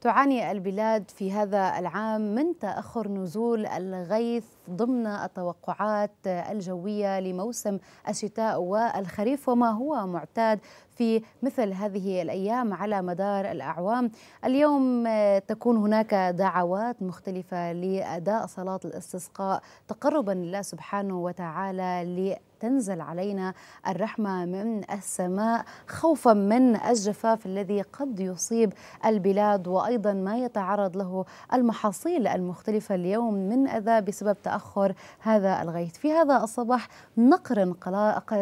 تعاني البلاد في هذا العام من تأخر نزول الغيث ضمن التوقعات الجوية لموسم الشتاء والخريف وما هو معتاد في مثل هذه الأيام على مدار الأعوام اليوم تكون هناك دعوات مختلفة لأداء صلاة الاستسقاء تقربا لله سبحانه وتعالى تنزل علينا الرحمة من السماء خوفا من الجفاف الذي قد يصيب البلاد وأيضا ما يتعرض له المحاصيل المختلفة اليوم من أذى بسبب تأخر هذا الغيث في هذا الصباح نقرن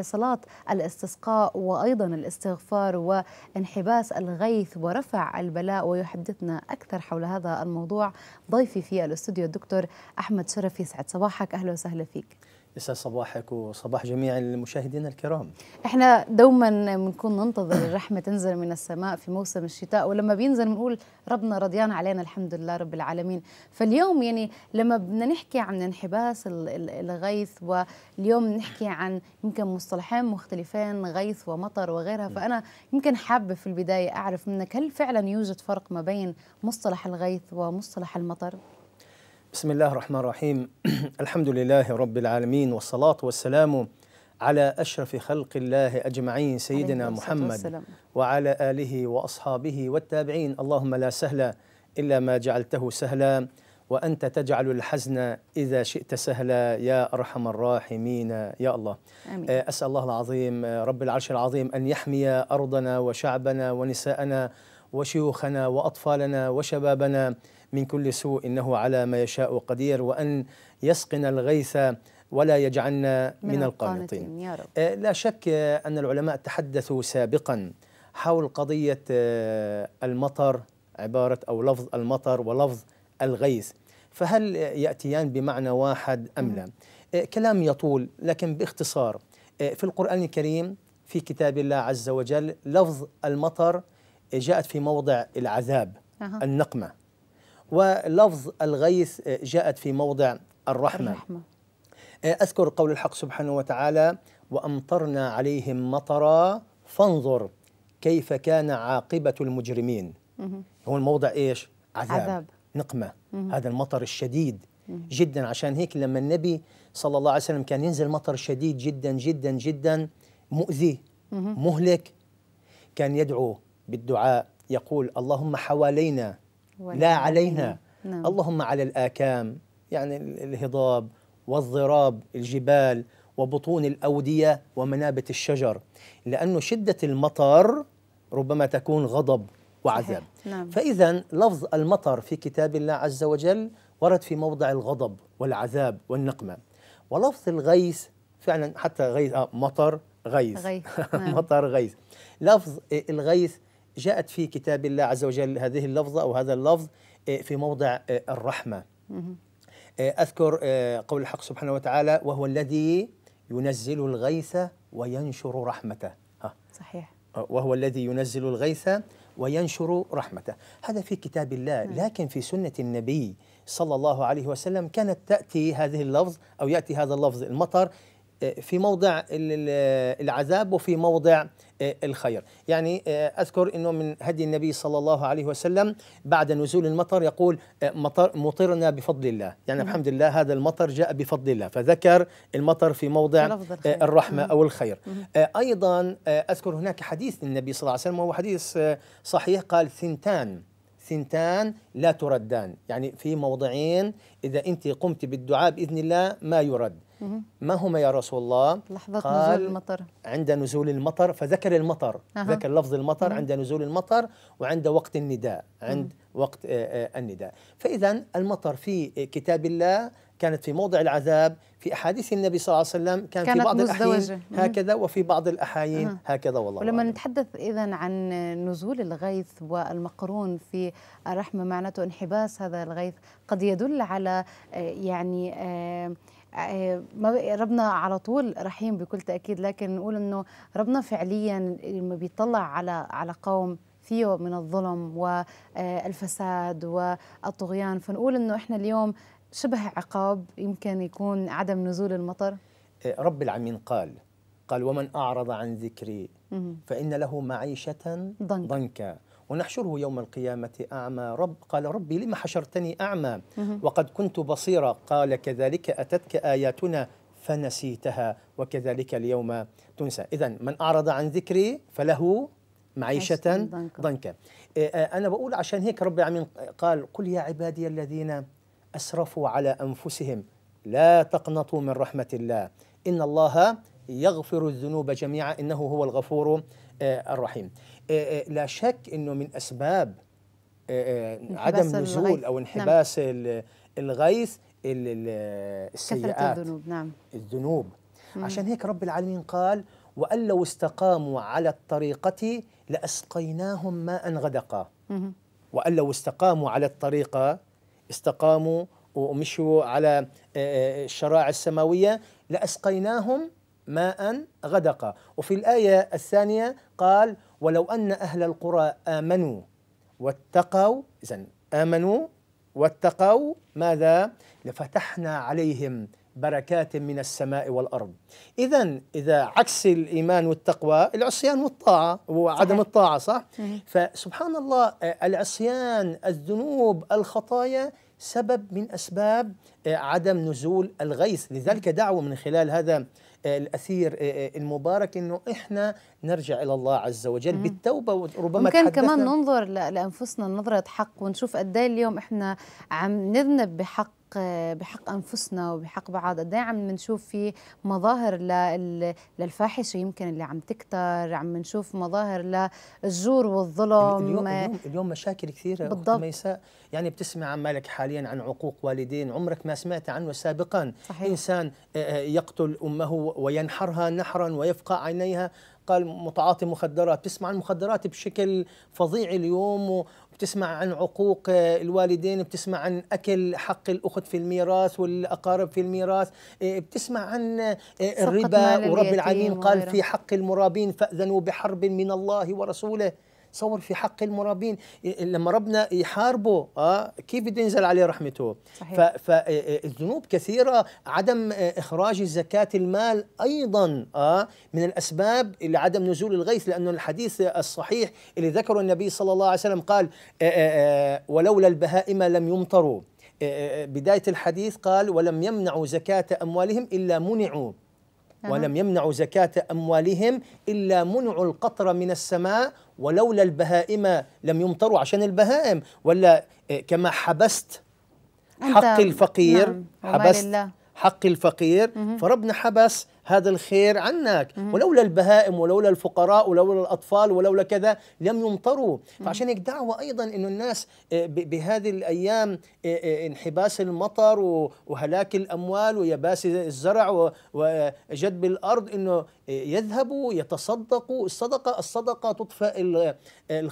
صلاة الاستسقاء وأيضا الاستغفار وانحباس الغيث ورفع البلاء ويحدثنا أكثر حول هذا الموضوع ضيفي في الاستوديو الدكتور أحمد شرفي سعد صباحك أهلا وسهلا فيك يسعد صباحك وصباح جميع المشاهدين الكرام احنا دوما بنكون ننتظر الرحمه تنزل من السماء في موسم الشتاء ولما بينزل بنقول ربنا رضيان علينا الحمد لله رب العالمين فاليوم يعني لما بدنا نحكي عن انحباس الغيث واليوم نحكي عن يمكن مصطلحين مختلفين غيث ومطر وغيرها فانا يمكن حابه في البدايه اعرف منك هل فعلا يوجد فرق ما بين مصطلح الغيث ومصطلح المطر بسم الله الرحمن الرحيم الحمد لله رب العالمين والصلاة والسلام على أشرف خلق الله أجمعين سيدنا محمد والسلام. وعلى آله وأصحابه والتابعين اللهم لا سهل إلا ما جعلته سهلا وأنت تجعل الحزن إذا شئت سهلا يا أرحم الراحمين يا الله آمين. أسأل الله العظيم رب العرش العظيم أن يحمي أرضنا وشعبنا ونساءنا وشيوخنا واطفالنا وشبابنا من كل سوء انه على ما يشاء قدير وان يسقنا الغيث ولا يجعلنا من, القانطين يا رب. آه، لا شك ان العلماء تحدثوا سابقا حول قضيه آه، المطر عباره او لفظ المطر ولفظ الغيث فهل ياتيان بمعنى واحد ام لا؟ آه، كلام يطول لكن باختصار في القران الكريم في كتاب الله عز وجل لفظ المطر جاءت في موضع العذاب أه. النقمة ولفظ الغيث جاءت في موضع الرحمة, الرحمة. أذكر قول الحق سبحانه وتعالى وأمطرنا عليهم مطرا فانظر كيف كان عاقبة المجرمين مه. هو الموضع إيش؟ عذاب, عذاب. نقمة مه. هذا المطر الشديد مه. جدا عشان هيك لما النبي صلى الله عليه وسلم كان ينزل مطر شديد جدا جدا جدا مؤذي مهلك كان يدعو بالدعاء يقول اللهم حوالينا لا علينا نعم. اللهم على الآكام يعني الهضاب والضراب الجبال وبطون الأودية ومنابت الشجر لأن شدة المطر ربما تكون غضب وعذاب نعم. فإذا لفظ المطر في كتاب الله عز وجل ورد في موضع الغضب والعذاب والنقمة ولفظ الغيث فعلا حتى غيث آه مطر غيث غيث. نعم. مطر غيث لفظ إيه، الغيث جاءت في كتاب الله عز وجل هذه اللفظة أو هذا اللفظ آه، في موضع آه، الرحمة آه، أذكر قول الحق سبحانه وتعالى وهو الذي ينزل الغيث وينشر رحمته ها. صحيح وهو الذي ينزل الغيث وينشر رحمته هذا في كتاب الله لكن في سنة النبي صلى الله عليه وسلم كانت تأتي هذه اللفظ أو يأتي هذا اللفظ المطر في موضع العذاب وفي موضع آه، الخير يعني آه، أذكر أنه من هدي النبي صلى الله عليه وسلم بعد نزول المطر يقول آه، مطر مطرنا بفضل الله يعني الحمد لله هذا المطر جاء بفضل الله فذكر المطر في موضع الرحمة أو الخير أيضا أذكر هناك حديث للنبي صلى الله عليه وسلم وهو حديث صحيح قال ثنتان ثنتان لا تردان يعني في موضعين إذا أنت قمت بالدعاء بإذن الله ما يرد ما هما يا رسول الله لحظة نزول المطر عند نزول المطر فذكر المطر أه. ذكر لفظ المطر عند نزول المطر وعند وقت النداء عند وقت آه، آه، النداء فإذا المطر في كتاب الله كانت في موضع العذاب في احاديث النبي صلى الله عليه وسلم كان كانت في بعض الاحيان هكذا وفي بعض الاحايين أه. هكذا والله ولما أعلم. نتحدث اذا عن نزول الغيث والمقرون في الرحمه معناته انحباس هذا الغيث قد يدل على آه، يعني آه آه، ربنا على طول رحيم بكل تاكيد لكن نقول انه ربنا فعليا لما بيطلع على على قوم فيه من الظلم والفساد آه، والطغيان فنقول انه احنا اليوم شبه عقاب يمكن يكون عدم نزول المطر آه، رب العالمين قال قال ومن اعرض عن ذكري فان له معيشه ضنكا ونحشره يوم القيامة أعمى رب قال ربي لما حشرتني أعمى وقد كنت بصيرا قال كذلك أتتك آياتنا فنسيتها وكذلك اليوم تنسى إذا من أعرض عن ذكري فله معيشة ضنكا آه، آه، أنا بقول عشان هيك رب العالمين قال قل يا عبادي الذين أسرفوا على أنفسهم لا تقنطوا من رحمة الله إن الله يغفر الذنوب جميعا إنه هو الغفور آه، الرحيم آه، آه، لا شك انه من اسباب آه، عدم نزول او نعم. انحباس نعم. الغيث السيئات الذنوب نعم الذنوب عشان هيك رب العالمين قال وأن لو استقاموا على الطريقة لأسقيناهم ماء غدقا وأن لو استقاموا على الطريقة استقاموا ومشوا على الشرائع السماوية لأسقيناهم ماء غدقا وفي الآية الثانية قال ولو أن أهل القرى آمنوا واتقوا إذا آمنوا واتقوا ماذا لفتحنا عليهم بركات من السماء والأرض إذا إذا عكس الإيمان والتقوى العصيان والطاعة وعدم الطاعة صح فسبحان الله آه، العصيان الذنوب الخطايا سبب من أسباب آه، عدم نزول الغيث لذلك دعوة من خلال هذا الأثير آه، آه، المبارك أنه إحنا نرجع إلى الله عز وجل مم. بالتوبة وربما ممكن كمان ننظر لأنفسنا نظرة حق ونشوف قد إيه اليوم إحنا عم نذنب بحق بحق انفسنا وبحق بعض قد عم بنشوف في مظاهر للفاحشه يمكن اللي عم تكتر عم نشوف مظاهر للجور والظلم اليوم اليوم, اليوم مشاكل كثيره بالضبط ميساء يعني بتسمع عن مالك حاليا عن عقوق والدين عمرك ما سمعت عنه سابقا صحيح. انسان يقتل امه وينحرها نحرا ويفقى عينيها قال متعاطي مخدرات بتسمع عن المخدرات بشكل فظيع اليوم بتسمع عن عقوق الوالدين بتسمع عن أكل حق الأخت في الميراث والأقارب في الميراث إيه، بتسمع عن إيه، الربا ورب العالمين قال في حق المرابين فأذنوا بحرب من الله ورسوله صور في حق المرابين إيه، إيه، لما ربنا يحاربه آه كيف بده ينزل عليه رحمته صحيح. فالذنوب إيه، كثيرة عدم آه، إخراج زكاة المال أيضا آه من الأسباب لعدم نزول الغيث لأن الحديث الصحيح اللي ذكره النبي صلى الله عليه وسلم قال آه، آه، ولولا البهائم لم يمطروا بداية الحديث قال ولم يمنعوا زكاة أموالهم إلا منعوا ولم يمنعوا زكاة أموالهم إلا منعوا القطر من السماء ولولا البهائم لم يمطروا عشان البهائم ولا إيه، كما حبست حق الفقير نعم حبست حق الفقير فربنا حبس هذا الخير عنك ولولا البهائم ولولا الفقراء ولولا الأطفال ولولا كذا لم يمطروا فعشان هيك دعوة أيضا أنه الناس آه، بهذه الأيام آه، آه، انحباس المطر وهلاك الأموال ويباس الزرع وجدب الأرض أنه يذهبوا يتصدقوا الصدقة الصدقة تطفئ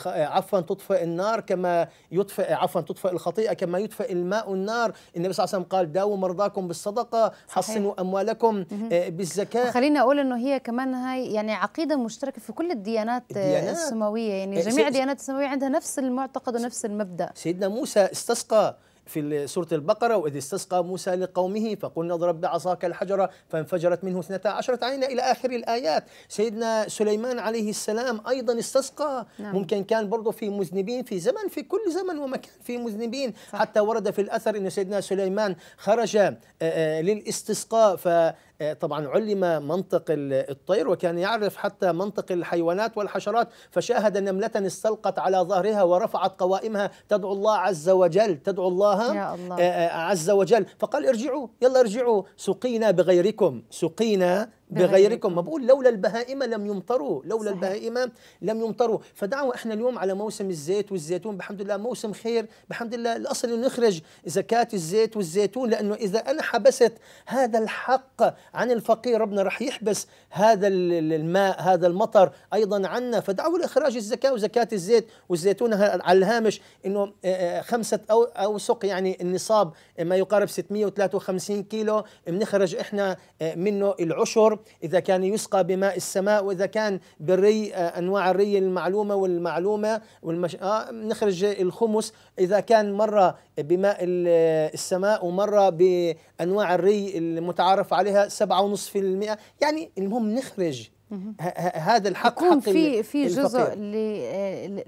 عفوا تطفئ النار كما يطفئ عفوا تطفئ الخطيئة كما يطفئ الماء النار النبي صلى الله عليه وسلم قال داووا مرضاكم بالصدقة حصنوا أموالكم بالزكاة الزكاه خليني اقول انه هي كمان هاي يعني عقيده مشتركه في كل الديانات, الديانات السماويه يعني إيه، جميع الديانات السماويه عندها نفس المعتقد ونفس المبدا سيدنا موسى استسقى في سورة البقرة وإذ استسقى موسى لقومه فقلنا اضرب بعصاك الحجرة فانفجرت منه اثنتا عشرة عينا إلى آخر الآيات سيدنا سليمان عليه السلام أيضا استسقى نعم. ممكن كان برضه في مذنبين في زمن في كل زمن ومكان في مذنبين صح. حتى ورد في الأثر أن سيدنا سليمان خرج آه، آه، للاستسقاء ف آه، طبعا علم منطق الطير وكان يعرف حتى منطق الحيوانات والحشرات فشاهد نملة استلقت على ظهرها ورفعت قوائمها تدعو الله عز وجل تدعو الله, يا الله. آه، آه، عز وجل فقال ارجعوا يلا ارجعوا سقينا بغيركم سقينا بغيركم ما بقول لولا البهائم لم يمطروا لولا البهائم لم يمطروا فدعوا احنا اليوم على موسم الزيت والزيتون بحمد لله موسم خير بحمد لله الاصل انه نخرج زكاه الزيت والزيتون لانه اذا انا حبست هذا الحق عن الفقير ربنا راح يحبس هذا الماء هذا المطر ايضا عنا فدعوا لاخراج الزكاه وزكاه الزيت والزيتون على الهامش انه آه، آه، خمسه أو اوسق يعني النصاب ما يقارب 653 كيلو بنخرج احنا آه، منه العشر إذا كان يسقى بماء السماء وإذا كان بالري آه، أنواع الري المعلومة والمعلومة والمش... آه نخرج الخمس إذا كان مرة بماء آه، السماء ومرة بأنواع الري المتعارف عليها سبعة ونصف المئة يعني المهم نخرج هذا الحق يكون في في جزء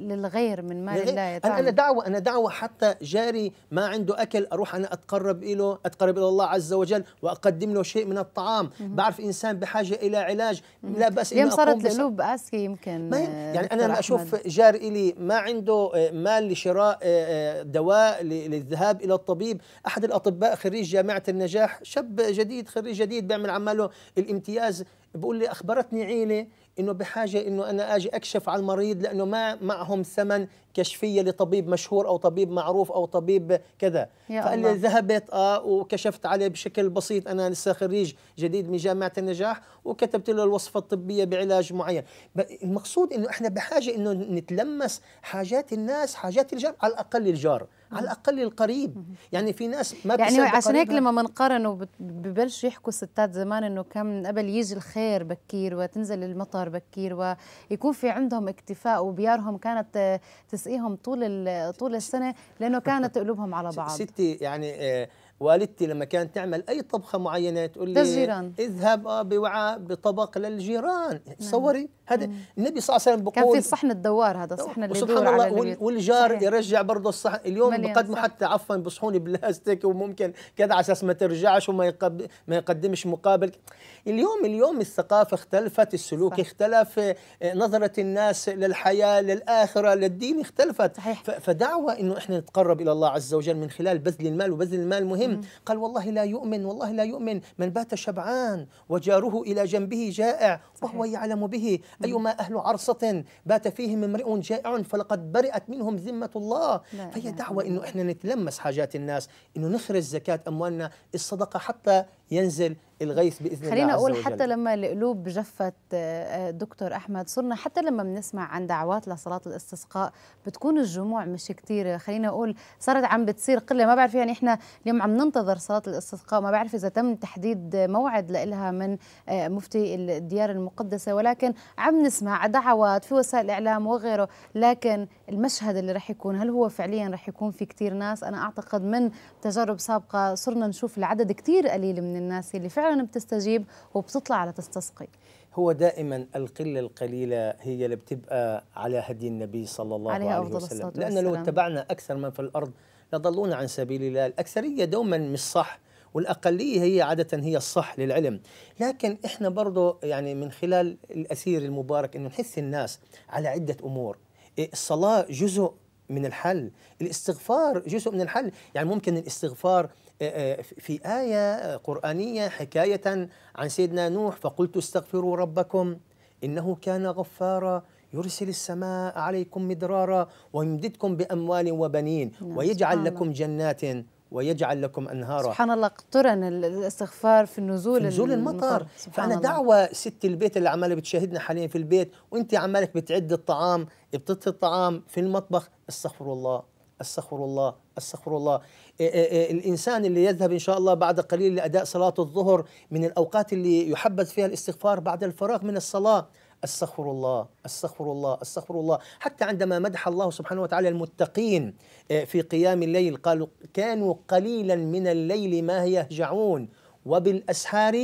للغير من مال الله يطعم. انا دعوه انا دعوه حتى جاري ما عنده اكل اروح انا اتقرب له اتقرب الى الله عز وجل واقدم له شيء من الطعام مم. بعرف انسان بحاجه الى علاج مم. لا بس اليوم صارت القلوب اسكي يمكن ما يعني انا اشوف جار الي ما عنده آه، مال لشراء آه، آه، دواء للذهاب الى الطبيب احد الاطباء خريج جامعه النجاح شاب جديد خريج جديد بيعمل عماله الامتياز بقول لي اخبرتني عيله انه بحاجه انه انا اجي اكشف على المريض لانه ما معهم ثمن كشفيه لطبيب مشهور او طبيب معروف او طبيب كذا فقال لي ذهبت اه وكشفت عليه بشكل بسيط انا لسه خريج جديد من جامعه النجاح وكتبت له الوصفه الطبيه بعلاج معين المقصود انه احنا بحاجه انه نتلمس حاجات الناس حاجات الجار على الاقل الجار على الاقل القريب يعني في ناس ما يعني عشان هيك لما بنقارن ببلش يحكوا الستات زمان انه كم قبل يجي الخير بكير وتنزل المطر بكير ويكون في عندهم اكتفاء وبيارهم كانت آه، تس تسقيهم طول طول السنه لانه كانت قلوبهم على بعض ستي يعني آه، والدتي لما كانت تعمل اي طبخه معينه تقول لي للجيران اذهب اه بوعاء بطبق للجيران نعم. تصوري هذا النبي صلى الله عليه وسلم بقول كان في الصحن الدوار هذا الصحن اللي سبحان الله على البيت والجار صحيح. يرجع برضه الصحن اليوم بقدموا حتى عفوا بصحون بلاستيك وممكن كذا على اساس ما ترجعش وما يقب... ما يقدمش مقابل اليوم اليوم الثقافه اختلفت السلوك صح. اختلف آه، نظره الناس للحياه للاخره للدين اختلفت صحيح. فدعوه انه احنا نتقرب الى الله عز وجل من خلال بذل المال وبذل المال مهم الرحيم قال والله لا يؤمن والله لا يؤمن من بات شبعان وجاره إلى جنبه جائع وهو يعلم به أيما أهل عرصة بات فيهم امرئ جائع فلقد برئت منهم ذمة الله فهي دعوة أنه إحنا نتلمس حاجات الناس أنه نخرج زكاة أموالنا الصدقة حتى ينزل الغيث باذن الله خلينا اقول حتى لما القلوب جفت آه، آه، دكتور احمد صرنا حتى لما بنسمع عن دعوات لصلاه الاستسقاء بتكون الجموع مش كثيره خلينا اقول صارت عم بتصير قله ما بعرف يعني احنا اليوم عم ننتظر صلاه الاستسقاء ما بعرف اذا تم تحديد موعد لها من آه، مفتي الديار المقدسه ولكن عم نسمع دعوات في وسائل الاعلام وغيره لكن المشهد اللي رح يكون هل هو فعليا رح يكون في كثير ناس انا اعتقد من تجارب سابقه صرنا نشوف العدد كثير قليل من الناس اللي فعلا فعلا بتستجيب وبتطلع على تستسقي هو دائما القلة القليلة هي اللي بتبقى على هدي النبي صلى الله عليه, عليه وسلم لأن لو اتبعنا أكثر من في الأرض لضلونا عن سبيل الله الأكثرية دوما مش صح والأقلية هي عادة هي الصح للعلم لكن إحنا برضو يعني من خلال الأسير المبارك أنه نحث الناس على عدة أمور الصلاة جزء من الحل الاستغفار جزء من الحل يعني ممكن الاستغفار آه، آه، في آية قرآنية حكاية عن سيدنا نوح فقلت استغفروا ربكم إنه كان غفارا يرسل السماء عليكم مدرارا ويمددكم بأموال وبنين نعم، ويجعل لكم جنات ويجعل لكم انهارا سبحان الله اقترن الاستغفار في النزول في نزول المطر, فانا الله. دعوه ست البيت اللي عماله بتشاهدنا حاليا في البيت وانت عمالك بتعد الطعام بتطهي الطعام في المطبخ استغفر الله استغفر الله استغفر الله إيه، إيه، إيه، الانسان اللي يذهب ان شاء الله بعد قليل لاداء صلاه الظهر من الاوقات اللي يحبذ فيها الاستغفار بعد الفراغ من الصلاه استغفر الله استغفر الله استغفر الله حتى عندما مدح الله سبحانه وتعالى المتقين في قيام الليل قالوا كانوا قليلا من الليل ما يهجعون وبالاسحار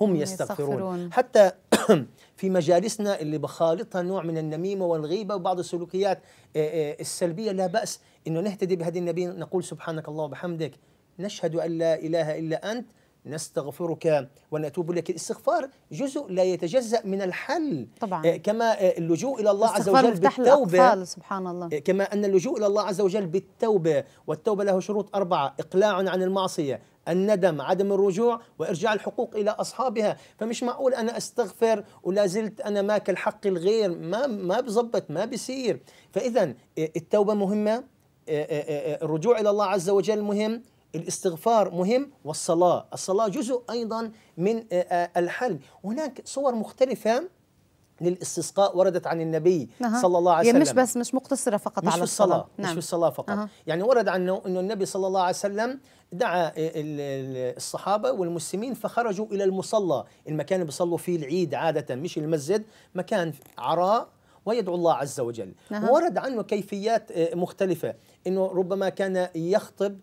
هم يستغفرون, يستغفرون. حتى في مجالسنا اللي بخالطها نوع من النميمة والغيبة وبعض السلوكيات السلبية لا بأس أنه نهتدي بهدي النبي نقول سبحانك الله وبحمدك نشهد أن لا إله إلا أنت نستغفرك ونتوب لك الاستغفار جزء لا يتجزأ من الحل طبعا آه، كما آه، اللجوء إلى الله عز وجل بالتوبة سبحان الله آه، كما أن اللجوء إلى الله عز وجل بالتوبة والتوبة له شروط أربعة إقلاع عن المعصية الندم عدم الرجوع وارجاع الحقوق الى اصحابها فمش معقول انا استغفر ولا زلت انا ماكل حق الغير ما ما بزبط ما بصير فاذا التوبه مهمه آه، آه، آه، الرجوع إلى الله عز وجل مهم الاستغفار مهم والصلاة الصلاة جزء أيضا من الحل هناك صور مختلفة للاستسقاء وردت عن النبي أه. صلى الله عليه وسلم مش بس مش مقتصرة فقط مش على الصلاة, الصلاة. نعم. مش في الصلاة فقط أه. يعني ورد عنه أنه النبي صلى الله عليه وسلم دعا الصحابة والمسلمين فخرجوا إلى المصلى المكان اللي بيصلوا فيه العيد عادة مش المسجد مكان عراء ويدعو الله عز وجل نعم. ورد عنه كيفيات آه، مختلفة أنه ربما كان يخطب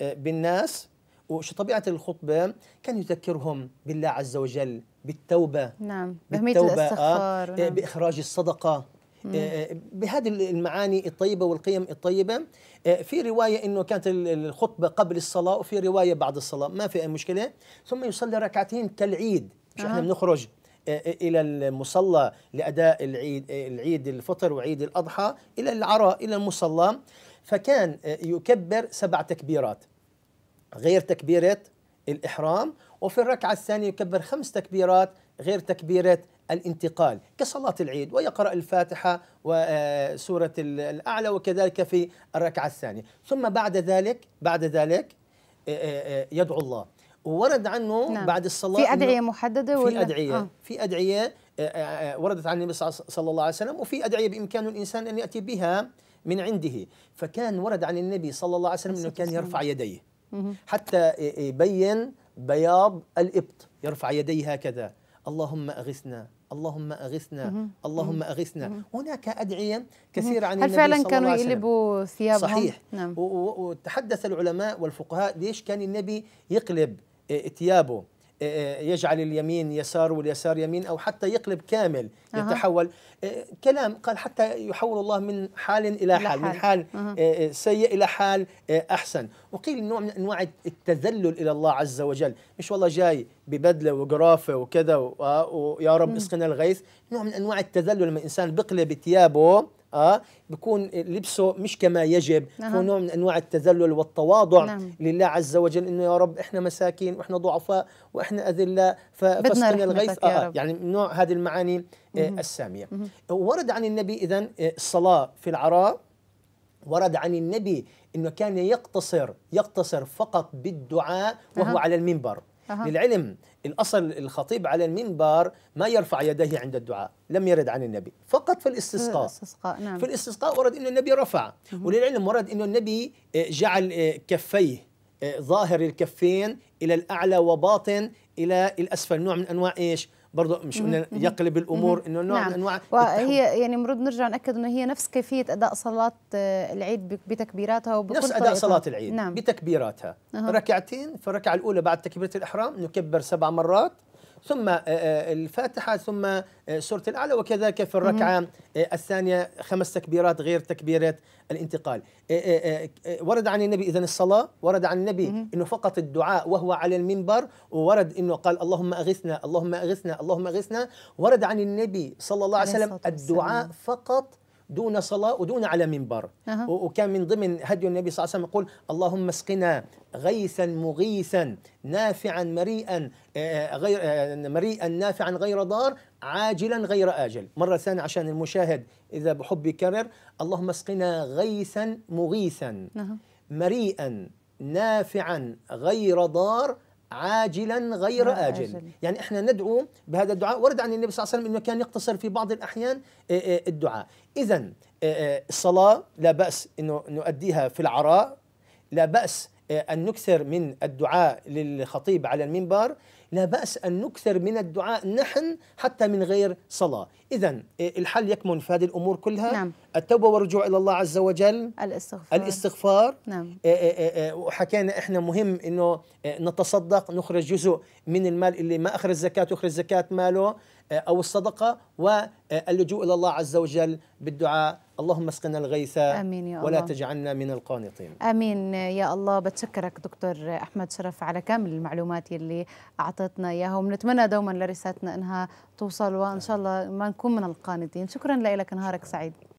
آه، بالناس وش طبيعة الخطبة كان يذكرهم بالله عز وجل بالتوبة نعم بالتوبة آه، الاستغفار آه نعم. بإخراج الصدقة آه بهذه المعاني الطيبة والقيم الطيبة آه في رواية أنه كانت الخطبة قبل الصلاة وفي رواية بعد الصلاة ما في أي مشكلة ثم يصلي ركعتين كالعيد مش آه. احنا بنخرج الى المصلى لاداء العيد العيد الفطر وعيد الاضحى الى العراء الى المصلى فكان يكبر سبع تكبيرات غير تكبيره الاحرام وفي الركعه الثانيه يكبر خمس تكبيرات غير تكبيره الانتقال كصلاة العيد ويقرأ الفاتحة وسورة آه، الأعلى وكذلك في الركعة الثانية ثم بعد ذلك بعد ذلك آه، آه، يدعو الله وورد عنه نعم. بعد الصلاة في أدعية محددة ولا؟ في أدعية آه. في أدعية آه، آه، آه، وردت عن النبي صلى الله عليه وسلم وفي أدعية بإمكان الإنسان أن يأتي بها من عنده فكان ورد عن النبي صلى الله عليه وسلم أنه كان يرفع يديه حتى يبين بياض الإبط يرفع يديه هكذا اللهم أغثنا اللهم اغثنا اللهم اغثنا هناك ادعيه كثيره عن النبي هل فعلا كانوا يقلبوا ثيابهم صحيح نعم. وتحدث العلماء والفقهاء ليش كان النبي يقلب ثيابه إيه، إيه، إيه، يجعل اليمين يسار واليسار يمين أو حتى يقلب كامل يتحول كلام قال حتى يحول الله من حال إلى حال, من حال سيء إلى حال أحسن وقيل نوع من أنواع التذلل إلى الله عز وجل مش والله جاي ببدلة وقرافة وكذا ويا آه، رب اسقنا الغيث نوع من أنواع التذلل لما الإنسان بقلب ثيابه اه بيكون لبسه مش كما يجب نعم. هو نوع من انواع التذلل والتواضع نعم. لله عز وجل انه يا رب احنا مساكين واحنا ضعفاء واحنا اذلاء فاسقنا الغيث آه, آه، يعني نوع هذه المعاني آه الساميه مم. ورد عن النبي اذا آه، الصلاه في العراء ورد عن النبي انه كان يقتصر يقتصر فقط بالدعاء وهو أه. على المنبر أه. للعلم الأصل الخطيب على المنبر ما يرفع يديه عند الدعاء لم يرد عن النبي فقط في الاستسقاء في الاستسقاء نعم في الاستسقاء ورد أن النبي رفع مه. وللعلم ورد أن النبي آه، جعل آه، كفيه آه، ظاهر الكفين إلى الأعلى وباطن إلى الأسفل نوع من أنواع إيش برضه مش قلنا يقلب الامور انه نوع نعم. من انواع وهي يعني المفروض نرجع ناكد انه هي نفس كيفيه اداء صلاه آه، العيد بتكبيراتها وبكل نفس اداء صلاه العيد نعم. بتكبيراتها أه. ركعتين في الركعه الاولى بعد تكبيره الاحرام نكبر سبع مرات ثم آه، آه، الفاتحة ثم آه، سورة الأعلى وكذلك في الركعة الثانية خمس تكبيرات غير تكبيرة الانتقال ورد عن النبي إذا الصلاة ورد عن النبي أنه فقط الدعاء وهو على المنبر وورد أنه قال اللهم أغثنا اللهم أغثنا اللهم أغثنا ورد عن النبي صلى الله عليه وسلم الدعاء فقط دون صلاة ودون على منبر أه. وكان من ضمن هدي النبي صلى الله عليه وسلم يقول اللهم اسقنا غيثا مغيثا نافعا مريئا آه، آه، غير آه، مريئا نافعا غير ضار عاجلا غير آجل مرة ثانية عشان المشاهد إذا بحب يكرر اللهم اسقنا غيثا مغيثا أه. مريئا نافعا غير ضار عاجلا غير آجل. آجل يعني احنا ندعو بهذا الدعاء ورد عن النبي صلى الله عليه وسلم انه كان يقتصر في بعض الاحيان الدعاء إذا آه، آه، الصلاة لا بأس أنه نؤديها في العراء لا بأس آه، أن نكثر من الدعاء للخطيب على المنبر لا بأس أن نكثر من الدعاء نحن حتى من غير صلاة إذا الحل يكمن في هذه الأمور كلها نعم. التوبة والرجوع إلى الله عز وجل الاستغفار الاستغفار نعم. وحكينا إحنا مهم أنه نتصدق نخرج جزء من المال اللي ما أخرج زكاة يخرج زكاة ماله آه، أو الصدقة واللجوء إلى الله عز وجل بالدعاء اللهم اسقنا الغيث آمين يا الله. ولا تجعلنا من القانطين آمين يا الله بتشكرك دكتور أحمد شرف على كامل المعلومات اللي أعطتنا إياها ونتمنى دوما لرسالتنا أنها توصل وإن شاء الله ما نكون من القانطين شكرا لك نهارك سعيد